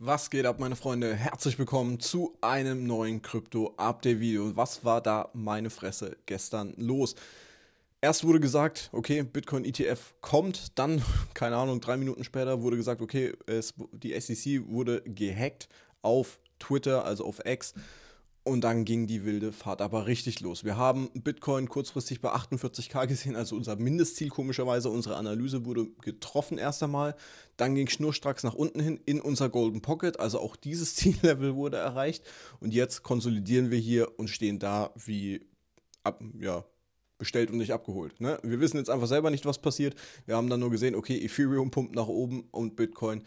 Was geht ab, meine Freunde? Herzlich willkommen zu einem neuen Krypto-Update-Video. Was war da meine Fresse gestern los? Erst wurde gesagt, okay, Bitcoin ETF kommt, dann, keine Ahnung, drei Minuten später wurde gesagt, okay, es, die SEC wurde gehackt auf Twitter, also auf X. Und dann ging die wilde Fahrt aber richtig los. Wir haben Bitcoin kurzfristig bei 48k gesehen, also unser Mindestziel komischerweise. Unsere Analyse wurde getroffen erst einmal. Dann ging schnurstracks nach unten hin in unser Golden Pocket, also auch dieses Ziellevel wurde erreicht. Und jetzt konsolidieren wir hier und stehen da wie ab, ja, bestellt und nicht abgeholt. Ne? Wir wissen jetzt einfach selber nicht, was passiert. Wir haben dann nur gesehen, okay, Ethereum pumpt nach oben und Bitcoin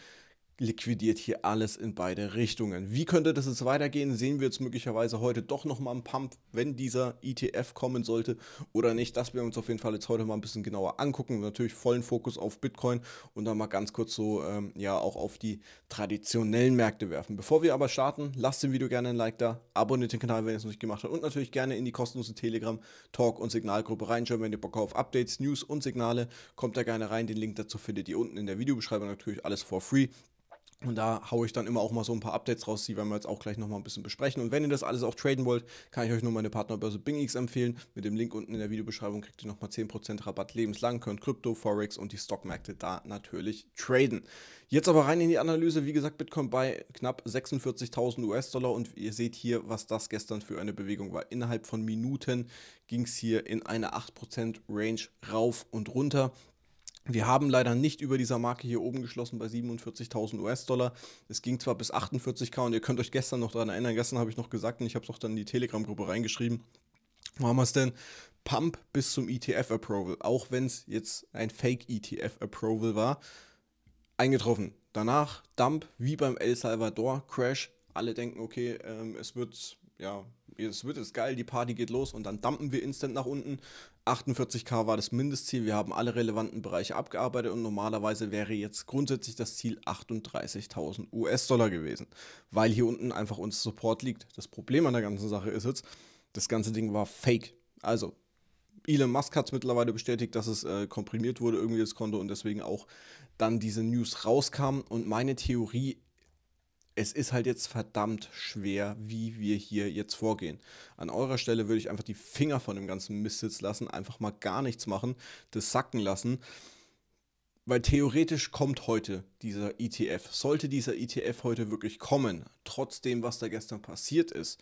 liquidiert hier alles in beide Richtungen. Wie könnte das jetzt weitergehen? Sehen wir jetzt möglicherweise heute doch nochmal einen Pump, wenn dieser ETF kommen sollte oder nicht? Das werden wir uns auf jeden Fall jetzt heute mal ein bisschen genauer angucken. Natürlich vollen Fokus auf Bitcoin und dann mal ganz kurz so, ähm, ja, auch auf die traditionellen Märkte werfen. Bevor wir aber starten, lasst dem Video gerne ein Like da, abonniert den Kanal, wenn ihr es noch nicht gemacht habt und natürlich gerne in die kostenlose Telegram, Talk und Signalgruppe reinschauen, wenn ihr Bock auf Updates, News und Signale, kommt da gerne rein. Den Link dazu findet ihr unten in der Videobeschreibung natürlich alles for free. Und da haue ich dann immer auch mal so ein paar Updates raus, die werden wir jetzt auch gleich nochmal ein bisschen besprechen. Und wenn ihr das alles auch traden wollt, kann ich euch nur meine Partnerbörse BingX empfehlen. Mit dem Link unten in der Videobeschreibung kriegt ihr nochmal 10% Rabatt lebenslang, könnt Krypto, Forex und die Stockmärkte da natürlich traden. Jetzt aber rein in die Analyse. Wie gesagt, Bitcoin bei knapp 46.000 US-Dollar und ihr seht hier, was das gestern für eine Bewegung war. Innerhalb von Minuten ging es hier in eine 8% Range rauf und runter. Wir haben leider nicht über dieser Marke hier oben geschlossen bei 47.000 US-Dollar. Es ging zwar bis 48k und ihr könnt euch gestern noch daran erinnern, gestern habe ich noch gesagt und ich habe es auch dann in die Telegram-Gruppe reingeschrieben. Wo haben wir es denn? Pump bis zum ETF-Approval, auch wenn es jetzt ein Fake-ETF-Approval war, eingetroffen. Danach Dump, wie beim El Salvador, Crash. Alle denken, okay, ähm, es wird ja, es wird jetzt geil, die Party geht los und dann dumpen wir instant nach unten. 48k war das Mindestziel, wir haben alle relevanten Bereiche abgearbeitet und normalerweise wäre jetzt grundsätzlich das Ziel 38.000 US-Dollar gewesen, weil hier unten einfach unser Support liegt. Das Problem an der ganzen Sache ist jetzt, das ganze Ding war fake. Also, Elon Musk hat es mittlerweile bestätigt, dass es äh, komprimiert wurde, irgendwie das Konto und deswegen auch dann diese News rauskam. Und meine Theorie es ist halt jetzt verdammt schwer, wie wir hier jetzt vorgehen. An eurer Stelle würde ich einfach die Finger von dem ganzen Mist sitzen lassen, einfach mal gar nichts machen, das sacken lassen. Weil theoretisch kommt heute dieser ETF. Sollte dieser ETF heute wirklich kommen, trotzdem, was da gestern passiert ist,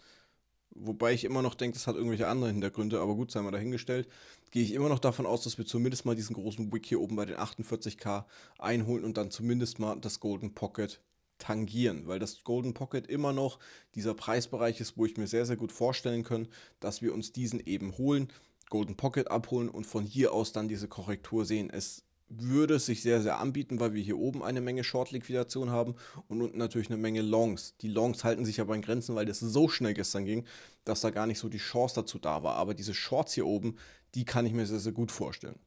wobei ich immer noch denke, das hat irgendwelche anderen Hintergründe, aber gut, sei mal dahingestellt, gehe ich immer noch davon aus, dass wir zumindest mal diesen großen Wick hier oben bei den 48k einholen und dann zumindest mal das Golden Pocket tangieren, weil das Golden Pocket immer noch dieser Preisbereich ist, wo ich mir sehr, sehr gut vorstellen kann, dass wir uns diesen eben holen, Golden Pocket abholen und von hier aus dann diese Korrektur sehen. Es würde sich sehr, sehr anbieten, weil wir hier oben eine Menge Short-Liquidation haben und unten natürlich eine Menge Longs. Die Longs halten sich aber in Grenzen, weil das so schnell gestern ging, dass da gar nicht so die Chance dazu da war. Aber diese Shorts hier oben, die kann ich mir sehr, sehr gut vorstellen.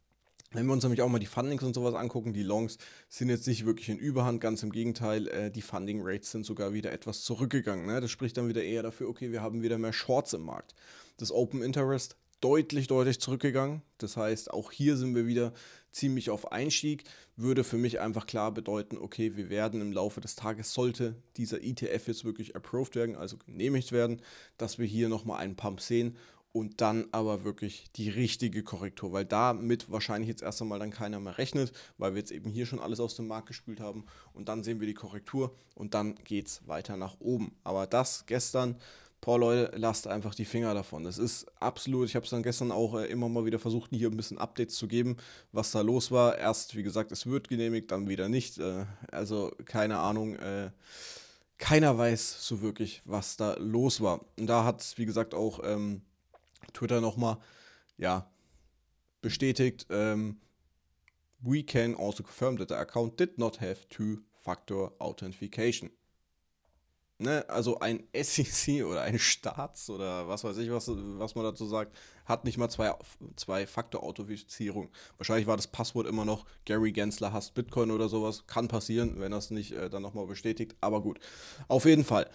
Wenn wir uns nämlich auch mal die Fundings und sowas angucken, die Longs sind jetzt nicht wirklich in Überhand, ganz im Gegenteil, äh, die Funding Rates sind sogar wieder etwas zurückgegangen. Ne? Das spricht dann wieder eher dafür, okay, wir haben wieder mehr Shorts im Markt. Das Open Interest deutlich, deutlich zurückgegangen. Das heißt, auch hier sind wir wieder ziemlich auf Einstieg. Würde für mich einfach klar bedeuten, okay, wir werden im Laufe des Tages, sollte dieser ETF jetzt wirklich approved werden, also genehmigt werden, dass wir hier nochmal einen Pump sehen und dann aber wirklich die richtige Korrektur, weil damit wahrscheinlich jetzt erst einmal dann keiner mehr rechnet, weil wir jetzt eben hier schon alles aus dem Markt gespült haben und dann sehen wir die Korrektur und dann geht es weiter nach oben. Aber das gestern, boah Leute, lasst einfach die Finger davon. Das ist absolut, ich habe es dann gestern auch äh, immer mal wieder versucht, hier ein bisschen Updates zu geben, was da los war. Erst, wie gesagt, es wird genehmigt, dann wieder nicht. Äh, also keine Ahnung äh, keiner weiß so wirklich, was da los war. Und da hat, es, wie gesagt, auch ähm, Twitter nochmal, ja, bestätigt, ähm, we can also confirm that the account did not have two-factor authentication. Ne, also ein SEC oder ein Staats oder was weiß ich, was, was man dazu sagt, hat nicht mal zwei, Faktor-Authentifizierung. Wahrscheinlich war das Passwort immer noch Gary Gensler hasst Bitcoin oder sowas. Kann passieren, wenn das nicht äh, dann nochmal bestätigt. Aber gut, auf jeden Fall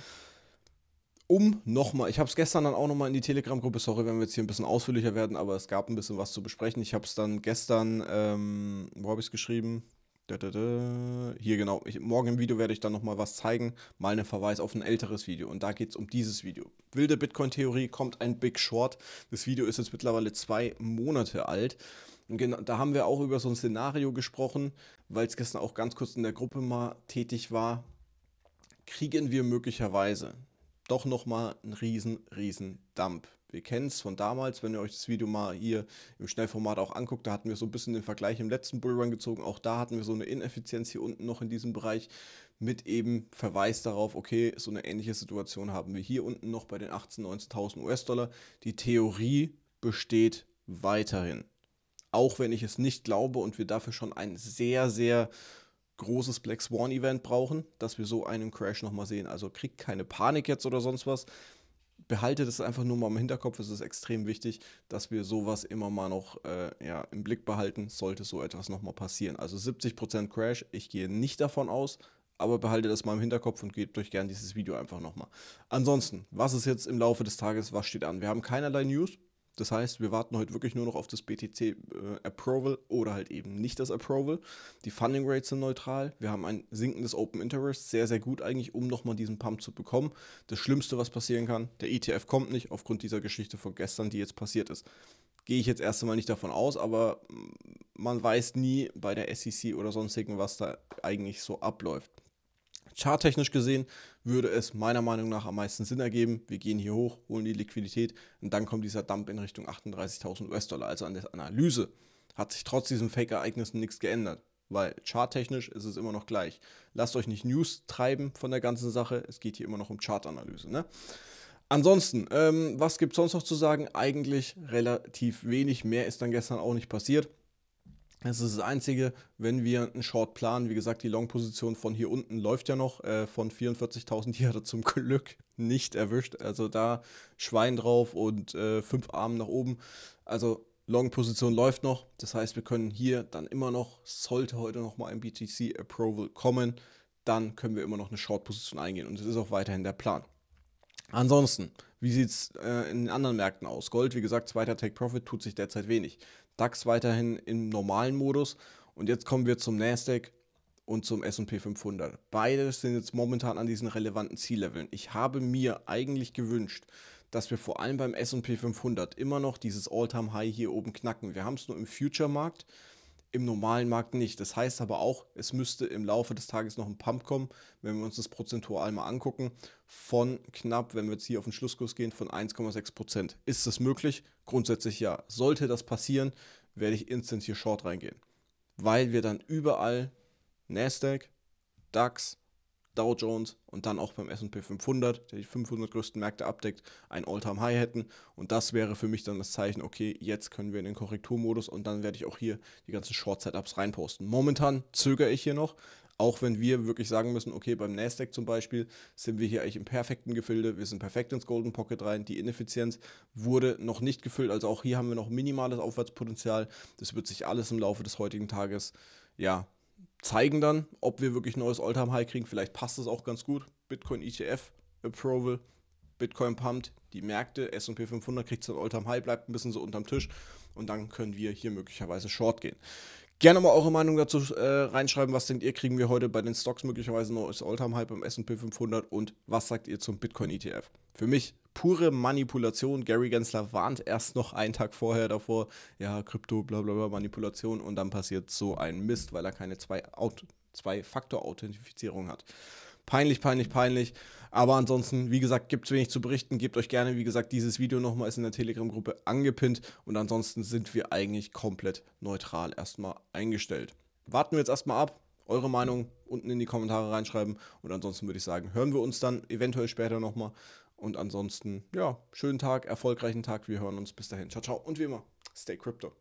um nochmal, ich habe es gestern dann auch nochmal in die Telegram-Gruppe, sorry, wenn wir jetzt hier ein bisschen ausführlicher werden, aber es gab ein bisschen was zu besprechen. Ich habe es dann gestern, ähm, wo habe ich es geschrieben? Da, da, da. Hier genau, ich, morgen im Video werde ich dann nochmal was zeigen, mal einen Verweis auf ein älteres Video und da geht es um dieses Video. Wilde Bitcoin-Theorie kommt ein Big Short. Das Video ist jetzt mittlerweile zwei Monate alt. Und genau, da haben wir auch über so ein Szenario gesprochen, weil es gestern auch ganz kurz in der Gruppe mal tätig war. Kriegen wir möglicherweise doch nochmal ein riesen, riesen Dump. Wir kennen es von damals, wenn ihr euch das Video mal hier im Schnellformat auch anguckt, da hatten wir so ein bisschen den Vergleich im letzten Bullrun gezogen. Auch da hatten wir so eine Ineffizienz hier unten noch in diesem Bereich mit eben Verweis darauf, okay, so eine ähnliche Situation haben wir hier unten noch bei den 18.000, 19.000 US-Dollar. Die Theorie besteht weiterhin. Auch wenn ich es nicht glaube und wir dafür schon ein sehr, sehr großes Black Swan Event brauchen, dass wir so einen Crash nochmal sehen. Also kriegt keine Panik jetzt oder sonst was. Behaltet es einfach nur mal im Hinterkopf. Es ist extrem wichtig, dass wir sowas immer mal noch äh, ja, im Blick behalten, sollte so etwas nochmal passieren. Also 70% Crash, ich gehe nicht davon aus, aber behaltet das mal im Hinterkopf und gebt euch gern dieses Video einfach nochmal. Ansonsten, was ist jetzt im Laufe des Tages, was steht an? Wir haben keinerlei News, das heißt, wir warten heute wirklich nur noch auf das BTC-Approval äh, oder halt eben nicht das Approval. Die Funding Rates sind neutral. Wir haben ein sinkendes Open Interest, sehr, sehr gut eigentlich, um nochmal diesen Pump zu bekommen. Das Schlimmste, was passieren kann, der ETF kommt nicht aufgrund dieser Geschichte von gestern, die jetzt passiert ist. Gehe ich jetzt erst einmal nicht davon aus, aber mm, man weiß nie bei der SEC oder sonstigen, was da eigentlich so abläuft charttechnisch gesehen würde es meiner Meinung nach am meisten Sinn ergeben. Wir gehen hier hoch, holen die Liquidität und dann kommt dieser Dump in Richtung 38.000 US-Dollar. Also an der Analyse hat sich trotz diesen Fake-Ereignissen nichts geändert, weil charttechnisch ist es immer noch gleich. Lasst euch nicht News treiben von der ganzen Sache. Es geht hier immer noch um Chartanalyse. Ne? Ansonsten, ähm, was gibt es sonst noch zu sagen? Eigentlich relativ wenig. Mehr ist dann gestern auch nicht passiert. Das ist das Einzige, wenn wir einen Short planen. Wie gesagt, die Long-Position von hier unten läuft ja noch. Äh, von 44.000, die hat er zum Glück nicht erwischt. Also da Schwein drauf und äh, fünf Armen nach oben. Also Long-Position läuft noch. Das heißt, wir können hier dann immer noch, sollte heute nochmal ein BTC-Approval kommen, dann können wir immer noch eine Short-Position eingehen. Und das ist auch weiterhin der Plan. Ansonsten, wie sieht es äh, in den anderen Märkten aus? Gold, wie gesagt, zweiter Take-Profit tut sich derzeit wenig. DAX weiterhin im normalen Modus. Und jetzt kommen wir zum Nasdaq und zum SP 500. Beide sind jetzt momentan an diesen relevanten Zielleveln. Ich habe mir eigentlich gewünscht, dass wir vor allem beim SP 500 immer noch dieses All-Time-High hier oben knacken. Wir haben es nur im Future-Markt im normalen Markt nicht. Das heißt aber auch, es müsste im Laufe des Tages noch ein Pump kommen, wenn wir uns das prozentual mal angucken, von knapp, wenn wir jetzt hier auf den Schlusskurs gehen, von 1,6 Prozent. Ist das möglich? Grundsätzlich ja. Sollte das passieren, werde ich instant hier Short reingehen, weil wir dann überall Nasdaq, DAX, Dow Jones und dann auch beim S&P 500, der die 500 größten Märkte abdeckt, ein All-Time-High hätten. Und das wäre für mich dann das Zeichen, okay, jetzt können wir in den Korrekturmodus und dann werde ich auch hier die ganzen Short-Setups reinposten. Momentan zögere ich hier noch, auch wenn wir wirklich sagen müssen, okay, beim Nasdaq zum Beispiel sind wir hier eigentlich im perfekten Gefilde, wir sind perfekt ins Golden Pocket rein, die Ineffizienz wurde noch nicht gefüllt, also auch hier haben wir noch minimales Aufwärtspotenzial, das wird sich alles im Laufe des heutigen Tages, ja, zeigen dann, ob wir wirklich neues Alltime High kriegen. Vielleicht passt das auch ganz gut. Bitcoin ETF Approval, Bitcoin pumpt, die Märkte, S&P 500 kriegt sein Alltime High, bleibt ein bisschen so unterm Tisch und dann können wir hier möglicherweise Short gehen. Gerne mal eure Meinung dazu äh, reinschreiben. Was denkt ihr, kriegen wir heute bei den Stocks möglicherweise neues Alltime High beim S&P 500 und was sagt ihr zum Bitcoin ETF? Für mich pure Manipulation. Gary Gensler warnt erst noch einen Tag vorher davor, ja, Krypto, bla bla bla, Manipulation und dann passiert so ein Mist, weil er keine Zwei-Faktor-Authentifizierung hat. Peinlich, peinlich, peinlich. Aber ansonsten, wie gesagt, gibt es wenig zu berichten. Gebt euch gerne, wie gesagt, dieses Video nochmal ist in der Telegram-Gruppe angepinnt. Und ansonsten sind wir eigentlich komplett neutral erstmal eingestellt. Warten wir jetzt erstmal ab. Eure Meinung unten in die Kommentare reinschreiben. Und ansonsten würde ich sagen, hören wir uns dann eventuell später nochmal. Und ansonsten, ja, schönen Tag, erfolgreichen Tag. Wir hören uns bis dahin. Ciao, ciao. Und wie immer, stay crypto.